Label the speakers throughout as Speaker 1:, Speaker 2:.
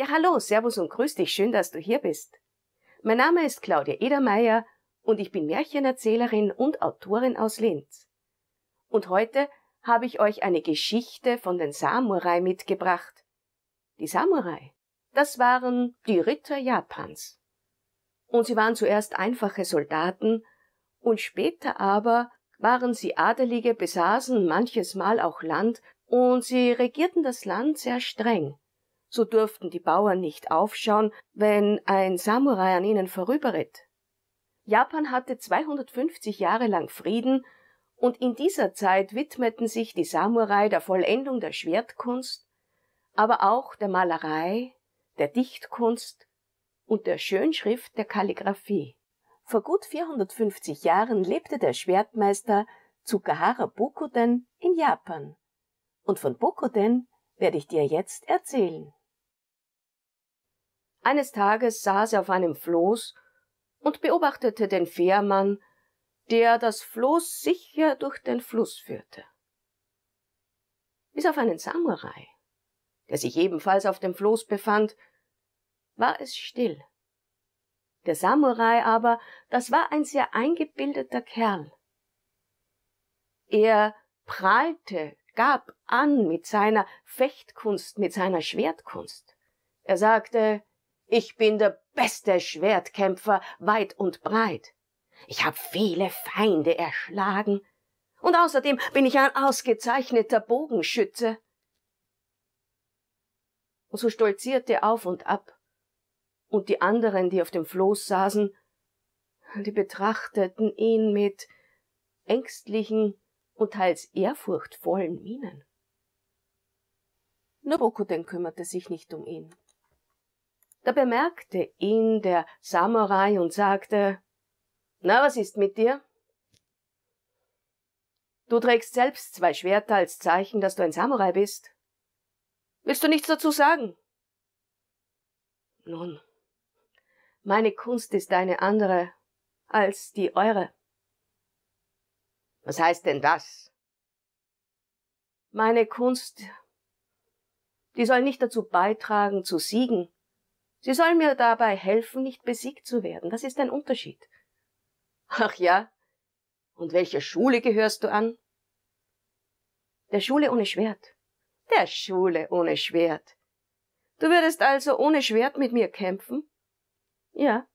Speaker 1: Ja, hallo, Servus und grüß dich, schön, dass du hier bist. Mein Name ist Claudia Edermeier und ich bin Märchenerzählerin und Autorin aus Linz. Und heute habe ich euch eine Geschichte von den Samurai mitgebracht. Die Samurai, das waren die Ritter Japans. Und sie waren zuerst einfache Soldaten und später aber waren sie Adelige, besaßen manches Mal auch Land und sie regierten das Land sehr streng so durften die Bauern nicht aufschauen, wenn ein Samurai an ihnen vorüberritt. Japan hatte 250 Jahre lang Frieden, und in dieser Zeit widmeten sich die Samurai der Vollendung der Schwertkunst, aber auch der Malerei, der Dichtkunst und der Schönschrift der Kalligraphie. Vor gut 450 Jahren lebte der Schwertmeister Tsukahara Bokuden in Japan. Und von Bokuden werde ich dir jetzt erzählen. Eines Tages saß er auf einem Floß und beobachtete den Fährmann, der das Floß sicher durch den Fluss führte. Bis auf einen Samurai, der sich ebenfalls auf dem Floß befand, war es still. Der Samurai aber, das war ein sehr eingebildeter Kerl. Er prahlte, gab an mit seiner Fechtkunst, mit seiner Schwertkunst. Er sagte, ich bin der beste Schwertkämpfer weit und breit. Ich habe viele Feinde erschlagen. Und außerdem bin ich ein ausgezeichneter Bogenschütze. Und so stolzierte auf und ab. Und die anderen, die auf dem Floß saßen, die betrachteten ihn mit ängstlichen und teils ehrfurchtvollen Mienen. Nabucco denn kümmerte sich nicht um ihn. Da bemerkte ihn der Samurai und sagte, Na, was ist mit dir? Du trägst selbst zwei Schwerter als Zeichen, dass du ein Samurai bist. Willst du nichts dazu sagen? Nun, meine Kunst ist eine andere als die eure. Was heißt denn das? Meine Kunst, die soll nicht dazu beitragen, zu siegen, Sie sollen mir dabei helfen, nicht besiegt zu werden. Das ist ein Unterschied. Ach ja? Und welcher Schule gehörst du an? Der Schule ohne Schwert. Der Schule ohne Schwert. Du würdest also ohne Schwert mit mir kämpfen? Ja.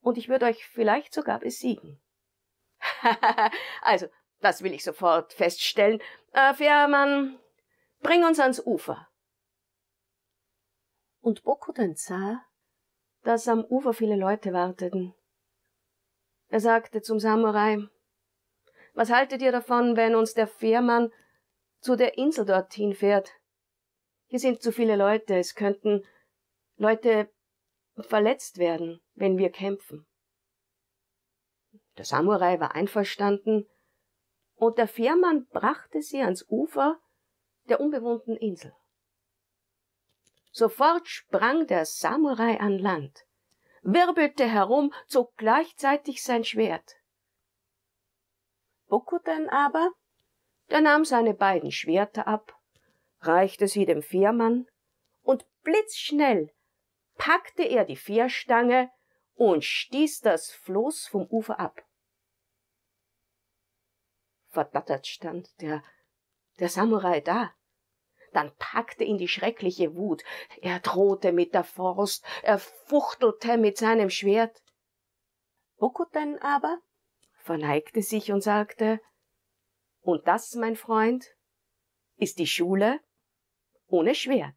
Speaker 1: Und ich würde euch vielleicht sogar besiegen. also, das will ich sofort feststellen. Äh, Fährmann, bring uns ans Ufer und Bokuden sah, dass am Ufer viele Leute warteten. Er sagte zum Samurai, was haltet ihr davon, wenn uns der Fährmann zu der Insel dorthin fährt? Hier sind zu viele Leute, es könnten Leute verletzt werden, wenn wir kämpfen. Der Samurai war einverstanden, und der Fährmann brachte sie ans Ufer der unbewohnten Insel. Sofort sprang der Samurai an Land, wirbelte herum, zog gleichzeitig sein schwert. Bokuten aber, der nahm seine beiden Schwerter ab, reichte sie dem Viermann und blitzschnell packte er die Vierstange und stieß das Floß vom Ufer ab. Verdattert stand der, der Samurai da, dann packte ihn die schreckliche Wut, er drohte mit der Forst, er fuchtelte mit seinem Schwert. Bokuten aber verneigte sich und sagte, und das, mein Freund, ist die Schule ohne Schwert.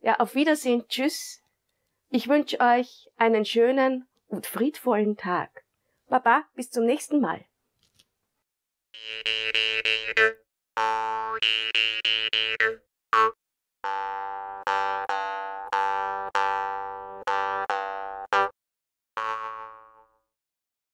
Speaker 1: Ja, auf Wiedersehen, tschüss. Ich wünsche euch einen schönen und friedvollen Tag. Baba, bis zum nächsten Mal. Oh, yeah.